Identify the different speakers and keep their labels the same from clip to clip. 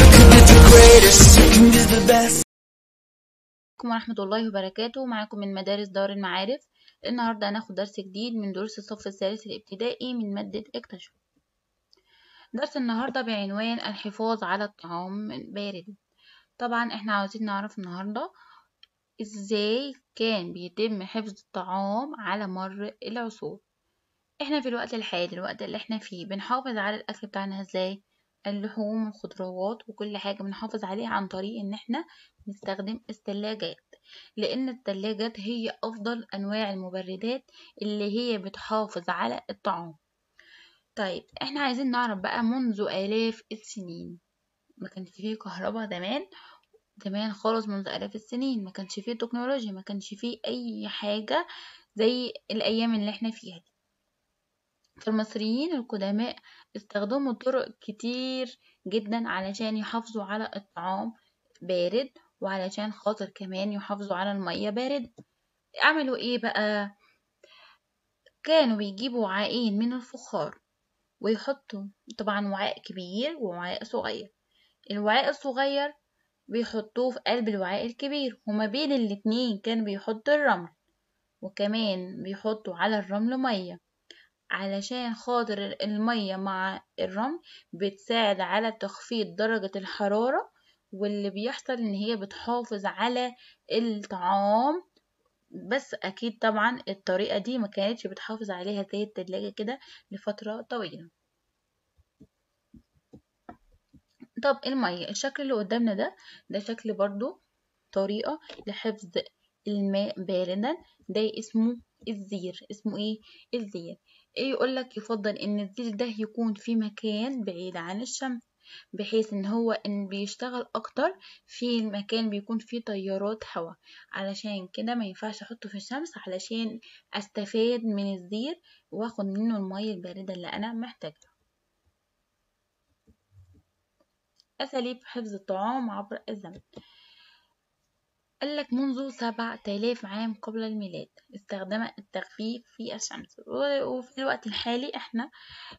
Speaker 1: عليكم ورحمة الله وبركاته معاكم من مدارس دار المعارف النهاردة هناخد درس جديد من دروس الصف الثالث الابتدائي من مادة اكتشف درس النهاردة بعنوان الحفاظ على الطعام البارد طبعا احنا عاوزين نعرف النهاردة ازاي كان بيتم حفظ الطعام على مر العصور احنا في الوقت الحالي الوقت اللي احنا فيه بنحافظ على الاكل بتاعنا ازاي اللحوم والخضروات وكل حاجة بنحافظ عليها عن طريق ان احنا نستخدم الثلاجات لان الثلاجات هي افضل انواع المبردات اللي هي بتحافظ على الطعام طيب احنا عايزين نعرف بقى منذ الاف السنين ما كانش فيه كهرباء زمان زمان خالص منذ الاف السنين ما كانش فيه تكنولوجيا ما كانش فيه اي حاجة زي الايام اللي احنا فيها دي فالمصريين القدماء استخدموا طرق كتير جدا علشان يحافظوا على الطعام بارد وعلشان خاطر كمان يحافظوا على المية بارد عملوا ايه بقى كانوا بيجيبوا وعائين من الفخار ويحطوا طبعا وعاء كبير ووعاء صغير الوعاء الصغير بيحطوه في قلب الوعاء الكبير وما بين الاتنين كان بيحط الرمل وكمان بيحطوا على الرمل ميه علشان خاطر المية مع الرمل بتساعد على تخفيض درجة الحرارة واللي بيحصل ان هي بتحافظ على الطعام بس اكيد طبعا الطريقة دي ما كانتش بتحافظ عليها زي التلاجة كده لفترة طويلة طب المية الشكل اللي قدامنا ده ده شكل برضو طريقة لحفظ الماء باردا ده اسمه الزير اسمه ايه الزير ايه يقولك يفضل ان الزير ده يكون في مكان بعيد عن الشمس بحيث ان هو ان بيشتغل اكتر في المكان بيكون فيه تيارات هواء علشان كده ما ينفعش احطه في الشمس علشان استفاد من الزير واخد منه المية الباردة اللي انا محتاجها اساليب حفظ الطعام عبر الزمن قال لك منذ آلاف عام قبل الميلاد استخدم التخفيف في الشمس وفي الوقت الحالي احنا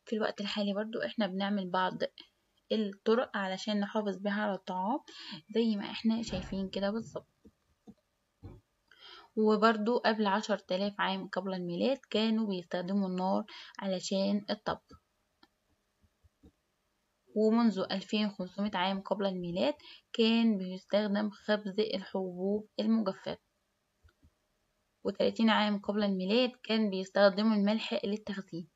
Speaker 1: في الوقت الحالي برضو احنا بنعمل بعض الطرق علشان نحافظ بها على الطعام زي ما احنا شايفين كده بالظبط وبرضو قبل عشر تلاف عام قبل الميلاد كانوا بيستخدموا النار علشان الطبخ ومنذ 2500 عام قبل الميلاد كان بيستخدم خبز الحبوب المجففة و30 عام قبل الميلاد كان بيستخدموا الملح للتخزين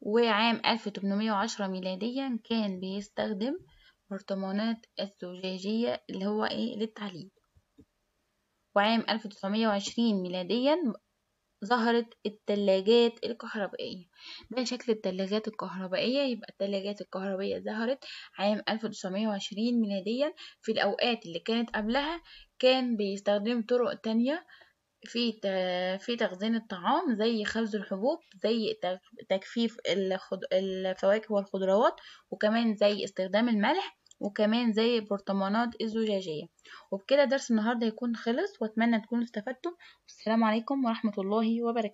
Speaker 1: وعام 1810 ميلاديا كان بيستخدم برطمانات الزجاجية اللي هو ايه للتعليق وعام 1920 ميلاديا ظهرت التلاجات الكهربائية ده شكل التلاجات الكهربائية يبقى التلاجات الكهربائية ظهرت عام 1920 ميلاديا في الأوقات اللي كانت قبلها كان بيستخدم طرق تانية في في تخزين الطعام زي خبز الحبوب زي تجفيف الفواكه والخضروات وكمان زي استخدام الملح وكمان زي برطمانات الزجاجية وبكده درس النهاردة يكون خلص واتمنى تكونوا استفدتم والسلام عليكم ورحمة الله وبركاته